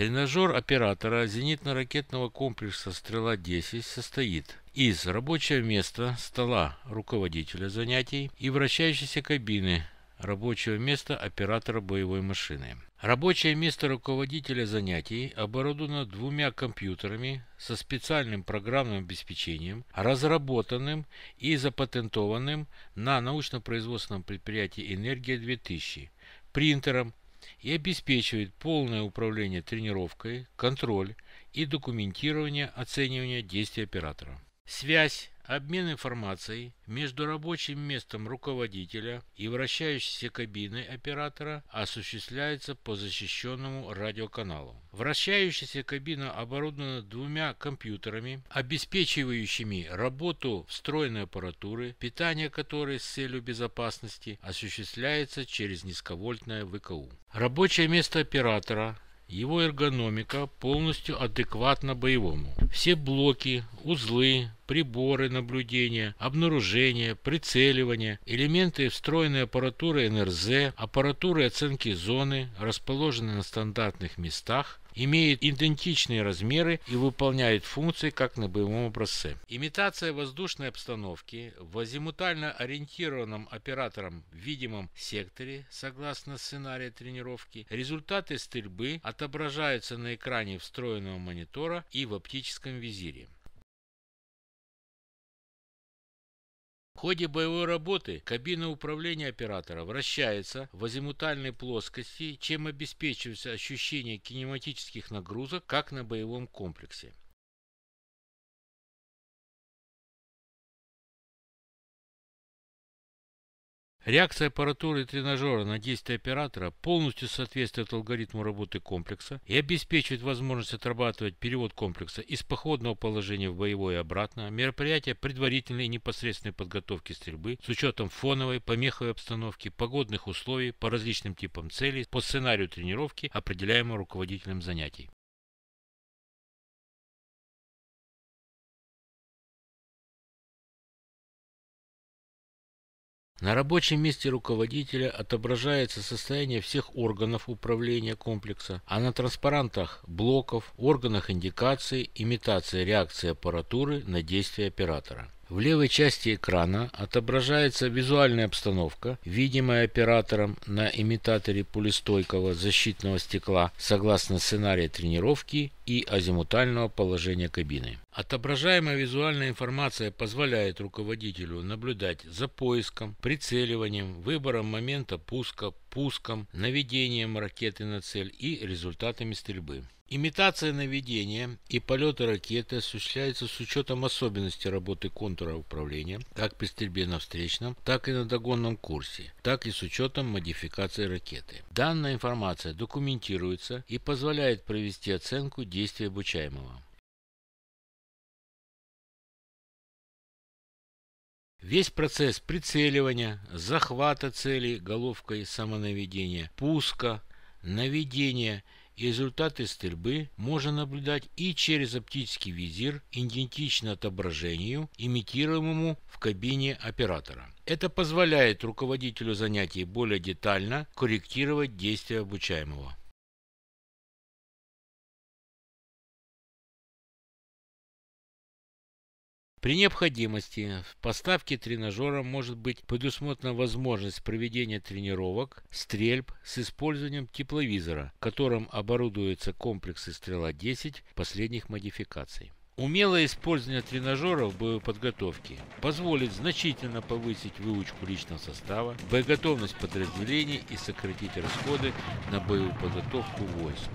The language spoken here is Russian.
Тренажер оператора зенитно-ракетного комплекса «Стрела-10» состоит из рабочего места, стола руководителя занятий и вращающейся кабины рабочего места оператора боевой машины. Рабочее место руководителя занятий оборудовано двумя компьютерами со специальным программным обеспечением, разработанным и запатентованным на научно-производственном предприятии «Энергия-2000», принтером и обеспечивает полное управление тренировкой, контроль и документирование оценивания действий оператора. Связь, обмен информацией между рабочим местом руководителя и вращающейся кабиной оператора осуществляется по защищенному радиоканалу. Вращающаяся кабина оборудована двумя компьютерами, обеспечивающими работу встроенной аппаратуры, питание которой с целью безопасности осуществляется через низковольтное ВКУ. Рабочее место оператора его эргономика полностью адекватна боевому. Все блоки, узлы, приборы наблюдения, обнаружения, прицеливания, элементы встроенной аппаратуры НРЗ, аппаратуры оценки зоны, расположенные на стандартных местах, имеет идентичные размеры и выполняет функции, как на боевом образце. Имитация воздушной обстановки в азимутально ориентированном оператором в видимом секторе, согласно сценарию тренировки, результаты стрельбы отображаются на экране встроенного монитора и в оптическом визире. В ходе боевой работы кабина управления оператора вращается в азимутальной плоскости, чем обеспечивается ощущение кинематических нагрузок, как на боевом комплексе. Реакция аппаратуры и тренажера на действия оператора полностью соответствует алгоритму работы комплекса и обеспечивает возможность отрабатывать перевод комплекса из походного положения в боевое и обратно, мероприятия предварительной и непосредственной подготовки стрельбы с учетом фоновой, помеховой обстановки, погодных условий по различным типам целей по сценарию тренировки, определяемого руководителем занятий. На рабочем месте руководителя отображается состояние всех органов управления комплекса, а на транспарантах блоков, органах индикации, имитация реакции аппаратуры на действие оператора. В левой части экрана отображается визуальная обстановка, видимая оператором на имитаторе пулестойкого защитного стекла согласно сценарию тренировки и азимутального положения кабины. Отображаемая визуальная информация позволяет руководителю наблюдать за поиском, прицеливанием, выбором момента пуска, пуском, наведением ракеты на цель и результатами стрельбы. Имитация наведения и полета ракеты осуществляется с учетом особенностей работы контура управления, как при стрельбе на встречном, так и на догонном курсе, так и с учетом модификации ракеты. Данная информация документируется и позволяет провести оценку действий обучаемого. Весь процесс прицеливания, захвата цели головкой самонаведения, пуска, наведения и результаты стрельбы можно наблюдать и через оптический визир, идентично отображению, имитируемому в кабине оператора. Это позволяет руководителю занятий более детально корректировать действия обучаемого. При необходимости в поставке тренажера может быть предусмотрена возможность проведения тренировок, стрельб с использованием тепловизора, которым оборудуются комплексы «Стрела-10» последних модификаций. Умелое использование тренажера в боевой подготовке позволит значительно повысить выучку личного состава, боеготовность подразделений и сократить расходы на боевую подготовку войск.